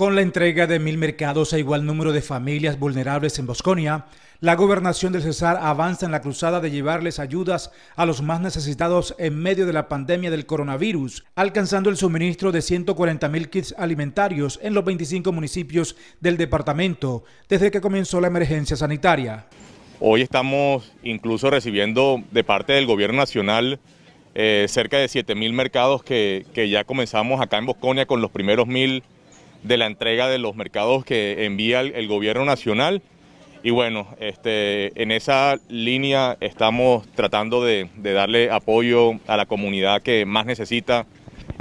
Con la entrega de mil mercados a igual número de familias vulnerables en Bosconia, la gobernación del Cesar avanza en la cruzada de llevarles ayudas a los más necesitados en medio de la pandemia del coronavirus, alcanzando el suministro de 140 mil kits alimentarios en los 25 municipios del departamento desde que comenzó la emergencia sanitaria. Hoy estamos incluso recibiendo de parte del gobierno nacional eh, cerca de 7 mil mercados que, ya comenzamos acá en Bosconia con los primeros mil de la entrega de los mercados que envía el, gobierno nacional. Y bueno, este, en esa línea estamos tratando de, darle apoyo a la comunidad que más necesita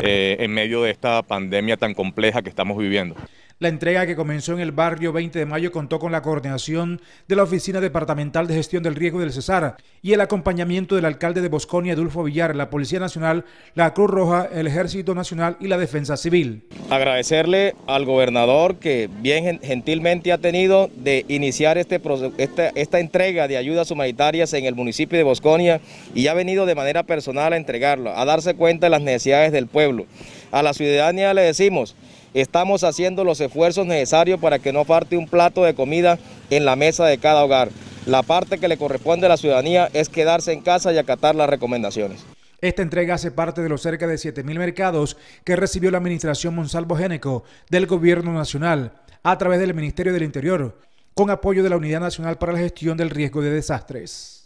eh, en medio de esta pandemia tan compleja que estamos viviendo. La entrega que comenzó en el barrio 20 de mayo contó con la coordinación de la Oficina Departamental de Gestión del Riesgo del Cesar y el acompañamiento del alcalde de Bosconia, Edulfo Villar, la Policía Nacional, la Cruz Roja, el Ejército Nacional y la Defensa Civil. Agradecerle al gobernador que bien gentilmente ha tenido de iniciar este, esta, esta entrega de ayudas humanitarias en el municipio de Bosconia y ha venido de manera personal a entregarlo, a darse cuenta de las necesidades del pueblo. A la ciudadanía le decimos, Estamos haciendo los esfuerzos necesarios para que no parte un plato de comida en la mesa de cada hogar. La parte que le corresponde a la ciudadanía es quedarse en casa y acatar las recomendaciones. Esta entrega hace parte de los cerca de 7.000 mercados que recibió la Administración Monsalvo Génico del Gobierno Nacional a través del Ministerio del Interior, con apoyo de la Unidad Nacional para la Gestión del Riesgo de Desastres.